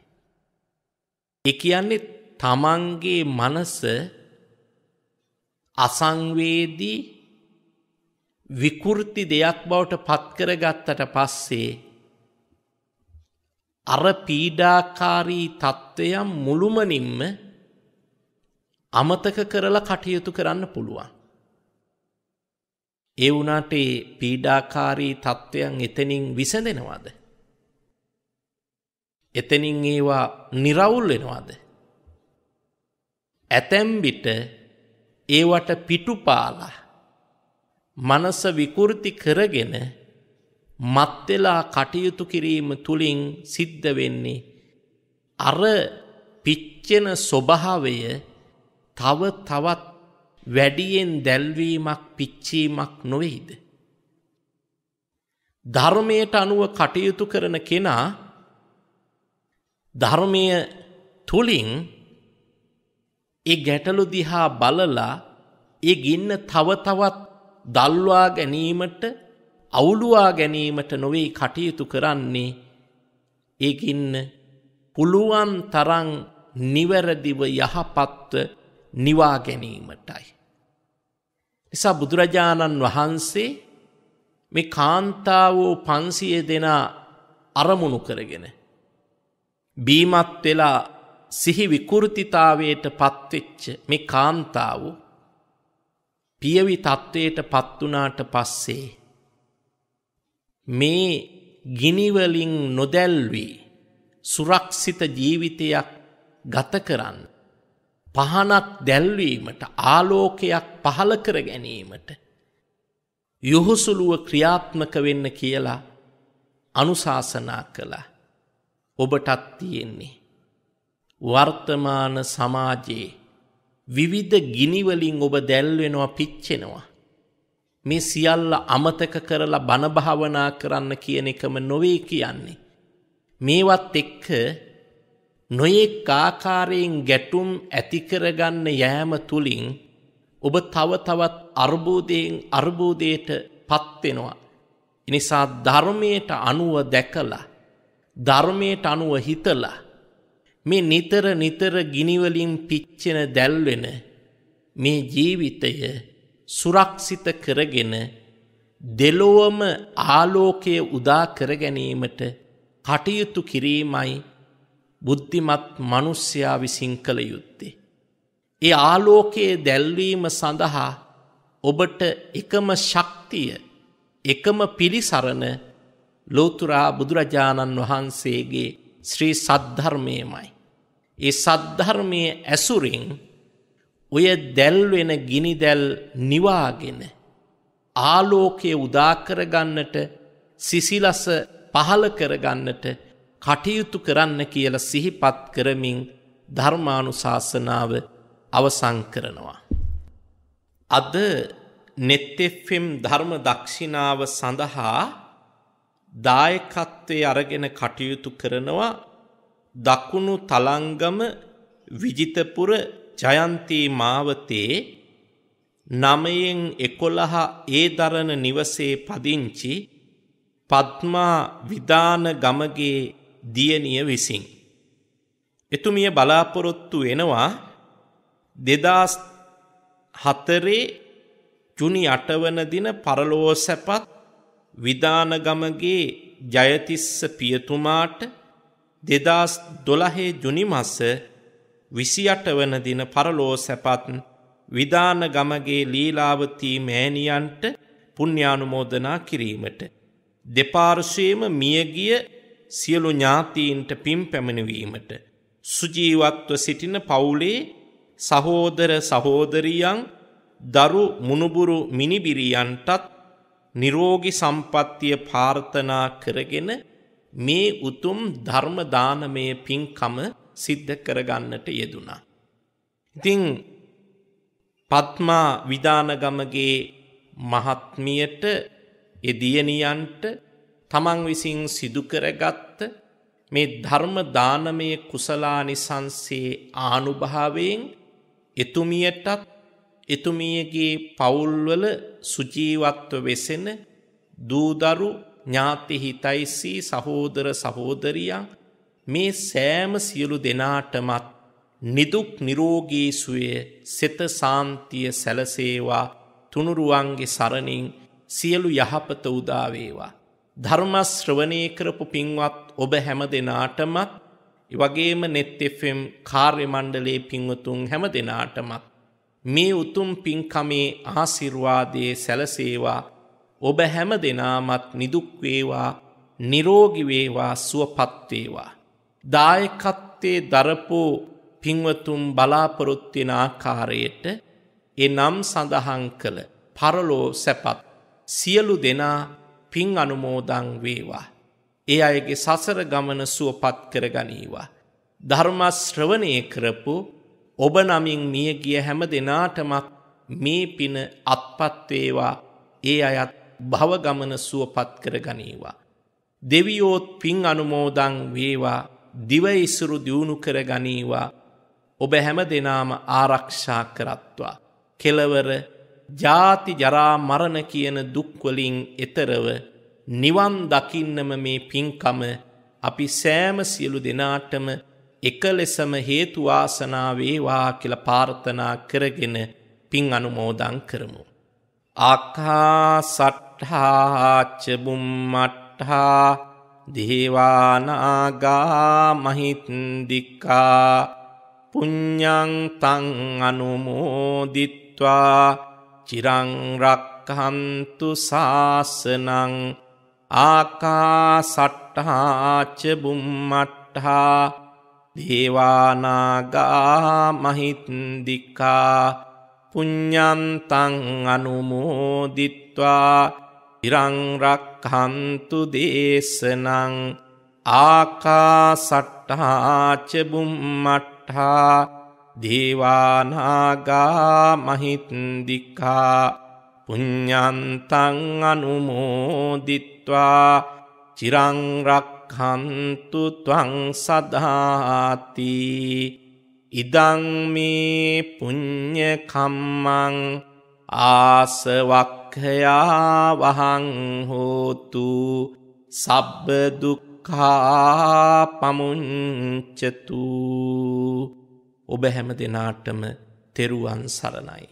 A: ඒ කියන්නේ තමන්ගේ මනස අසංවේදී විකෘති දෙයක් බවට පත්කරගත්තට පස්සේ අර පීඩාකාරී තත්ත්වයම් මුළුමනින්ම අමතක කරලා කටයුතු කරන්න පුළුවන්. ඒ වුණාට ඒ පීඩාකාරී තත්ත්වයන් එතනින් විසඳෙනවද? එතනින් ඒවා निराවුල් වෙනවද? ඇතැම් විට ඒවට පිටුපාලා මනස විකෘති කරගෙන මත්වෙලා කටයුතු කිරීම තුළින් සිද්ධ වෙන්නේ අර පිච්චෙන ස්වභාවය තව තවත් වැඩියෙන් දැල්වීමක් පිච්චීමක් නොවෙයිද. ධර්මයට අනුව කටයුතු කරන කෙනා ධර්මය තුළින් ඒ ගැටලු දිහා බලලා ඒ ගින්න තව තවත් දල්වා ගැනීමට අවුලුවා ගැනීමට නොවේ කටයුතු කරන්නේ ඒකින්න පුළුවන් තරං නිවැරදිව යහපත්ව නිවා ගැනීමටයි. නිසා බුදුරජාණන් වහන්සේ මේ කාන්තාවෝ පන්සිය දෙනා අරමුණු කරගෙන. බීමත් වෙලා සිහි විකෘතිතාවයට පත්වෙච්ච මේ කාන්තාවෝ පියවි තත්ත්වයට පත්වනාට පස්සේ මේ ගිනිවලින් නොදැල්වී සුරක්ෂිත ජීවිතයක් ගත කරන්න. පහනක් දැල්වීමට ආලෝකයක් පහළ කර ගැනීමට යොහුසුළුව ක්‍රියාත්මක වෙන්න කියලා අනුශාසනා කළා ඔබටත් තියෙන්නේ වර්තමාන සමාජයේ විවිධ ගිනිවලින් ඔබ දැල්වෙනවා පිච්චෙනවා. මේ සියල්ල අමතක කරලා බණභාවනා කරන්න කියන එකම නොවේ කියන්නේ. මේවත් එක්ක නොයෙක් ආකාරයෙන් ගැටුම් ඇතිකරගන්න යෑම තුළින් ඔබ තව තවත් අර්බෝධයෙන් අර්බෝධයට පත්වෙනවා. එනිසා ධර්මයට අනුව දැකලා ධර්මයට අනුව හිතලා මේ නිතර නිතර ගිනිවලින් පිච්චෙන දැල්වෙන මේ ජීවිතය සුරක්ෂිත කරගෙන දෙලොවම ආලෝකය උදා කරගැනීමට කටයුතු කිරීමයි බුද්ධිමත් මනුස්්‍යයා විසින් කළ යුත්තේ. ඒ ආලෝකයේ දැල්වීම සඳහා ඔබට එකම ශක්තිය එකම පිළිසරණ ලෝතුරා බුදුරජාණන් වහන්සේගේ ශ්‍රී සද්ධර්මයමයි. ඒ සද්ධර්මය ඇසුරින් ඔය දැල්වෙන ගිනිදැල් නිවාගෙන ආලෝකය උදාකරගන්නට සිසිලස පහල කරගන්නට කටයුතු කරන්න කියල සිහිපත් කරමින් ධර්මානුශාසනාව අවසං කරනවා. අද නෙත්තෙෆම් ධර්ම දක්ෂිනාව සඳහා දායකත්වයේ අරගෙන කටයුතු කරනවා දකුණු තලංගම විජිතපුර ජයන්තී මාවතේ නමයෙන් එකොළහ ඒ දරණ නිවසේ පදිංචි පත්මා විධාන ගමගේ දියණිය විසින්. එතුමිය බලාපොරොත්තු වෙනවා දෙදස් හතරේ ජුනි අටවන දින පරලෝ සැපත් විධානගමගේ ජයතිස්ස පියතුමාට දෙදස් දොළහේ ජුනිමස විසියට වන දින පරලෝ සැපත් විධානගමගේ ලීලාවතී මෑණියන්ට පුුණ්‍යානුමෝදනා කිරීමට. දෙපාර්ශයම මියගිය සියලු ඥාතීන්ට පින් පැමිණවීමට. සුජීවත්ව සිටින පවුලේ සහෝදර සහෝදරියන් දරු මුණුබුරු මිනිබිරියන්ටත් නිරෝගි සම්පත්තිය පාර්ථනා කරගෙන මේ උතුම් ධර්මදානමය පින්කම සිද්ධ කරගන්නට යෙදුනා. ඉතිං පත්මා විධානගමගේ මහත්මියට එදියනියන්ට තමන් විසින් සිදුකරගත්ත මේ ධර්ම දානමය කුසලානිසංසේ ආනුභාවයෙන් එතුමියටත් එතුමියගේ පවුල්වල සුජීවත්ව වෙසෙන දූදරු ඥාති හිතයිසී සහෝදර සහෝදරියන් මේ සෑම සියලු දෙනාටමත් නිදුක් නිරෝගී සුවය සෙත සාන්තිය සැලසේවා තුනුරුවන්ගේ සරණින් සියලු යහපත උදාවේවා. ධර්මශ්‍රවනය කරපු පින්වත් ඔබ හැම දෙනාටමත් වගේම නෙත් එම් කාර්ය මණ්ඩලේ පින්වතුන් හැම දෙනාටමත් මේ උතුම් පින්කමේ ආසිර්වාදයේ සැලසේවා ඔබ හැම දෙනාමත් නිදුක්වේවා නිරෝගිවේවා සුවපත්වේවා. දායකත්තේ දරපෝ පින්වතුම් බලාපොරොත්තින ආකාරයට එනම් සඳහන් කළ පරලෝ සැපත් සියලු දෙනා පින් අනුමෝදං වේවා. ඒ අයගේ සසර ගමන සුවපත් කරගනීවා. ධර්මශ්‍රවනය කරපු ඔබ නමින් මිය ගිය හැම දෙනාටමත් මේ පින අත්පත් වේවා ඒ අයත් භව ගමන සුවපත් කර ගනීවා දෙවියෝත් පින් අනුමෝදන් වේවා දිව ඉසුරු දියුණු කර ගනීවා ඔබ හැම දෙනාම ආරක්ෂා කරත්වා කෙලවර ජාති ජරා මරණ කියන දුක්වලින් එතරව නිවන් දකින්නම මේ පින්කම අපි සෑම සියලු දෙනාටම එක ලෙසම හේතු වාසනාවේවා කියල පාර්ථනා කරගෙන පින් අනුමෝදං කරමු. අක්හා සට්හාච්චබුම්මට්හා දේවානාගා මහිත්දිිකා පුං්ඥංතං අනුමෝදිත්වා චිරංරක්හන්තු ශාසනං ආකා සට්හාච්චබුම්මට්හා දේවානාගා මහිත්දික්කා පුඤ්ඥන්තං අනුමෝදිත්වා ඉරංරක්හන්තු දේශනං ආකා සට්ටාචබුම්මට්හා දේවානාගා මහිත්දික්කා පුඤ්ඥන්තං අනුමෝදිත්වා චිරංරක් රක්හන්තු ත්වං සදාති ඉදං මේ පුඤ්ඤකම්මං ආසවක්ඛයා වහං හෝතු සබ්බ දුක්ඛා පමුඤ්චතු ඔබ හැම දිනාටම තෙරුවන් සරණයි